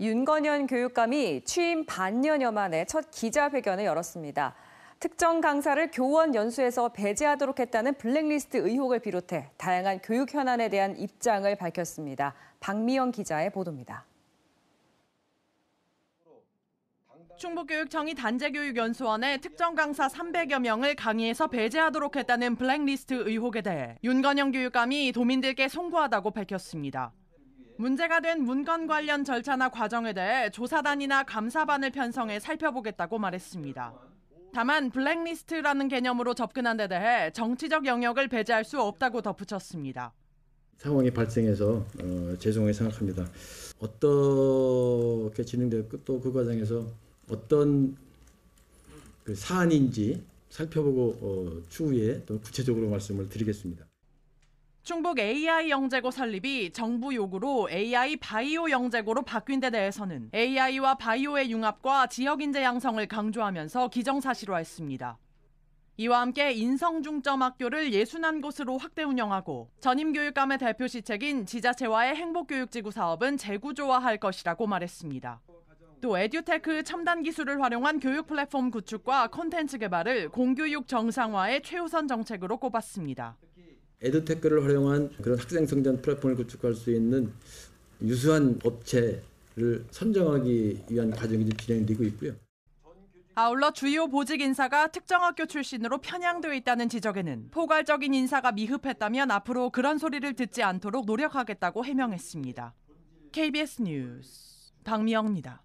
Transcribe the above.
윤건현 교육감이 취임 반년여 만에 첫 기자회견을 열었습니다. 특정 강사를 교원 연수에서 배제하도록 했다는 블랙리스트 의혹을 비롯해 다양한 교육 현안에 대한 입장을 밝혔습니다. 박미영 기자의 보도입니다. 충북교육청이 단재교육연수원에 특정 강사 300여 명을 강의에서 배제하도록 했다는 블랙리스트 의혹에 대해 윤건영 교육감이 도민들께 송구하다고 밝혔습니다. 문제가 된 문건 관련 절차나 과정에 대해 조사단이나 감사반을 편성해 살펴보겠다고 말했습니다. 다만 블랙리스트라는 개념으로 접근한 데 대해 정치적 영역을 배제할 수 없다고 덧붙였습니다. 상황이 발생해서 어, 죄송하게 생각합니다. 어떻게 진행됐고 또그 과정에서 어떤 그 사안인지 살펴보고 어, 추후에 또 구체적으로 말씀을 드리겠습니다. 충북 AI 영재고 설립이 정부 요구로 AI 바이오 영재고로 바뀐 데 대해서는 AI와 바이오의 융합과 지역 인재 양성을 강조하면서 기정사실화했습니다. 이와 함께 인성중점학교를 예순한 곳으로 확대 운영하고 전임교육감의 대표 시책인 지자체와의 행복교육지구 사업은 재구조화할 것이라고 말했습니다. 또 에듀테크 첨단 기술을 활용한 교육 플랫폼 구축과 콘텐츠 개발을 공교육 정상화의 최우선 정책으로 꼽았습니다. 에드테크를 활용한 그런 학생 성장 플랫폼을 구축할 수 있는 유수한 업체를 선정하기 위한 과정이 진행되고 있고요. 아울러 주요 보직 인사가 특정 학교 출신으로 편향되어 있다는 지적에는 포괄적인 인사가 미흡했다면 앞으로 그런 소리를 듣지 않도록 노력하겠다고 해명했습니다. KBS 뉴스 박미영입니다.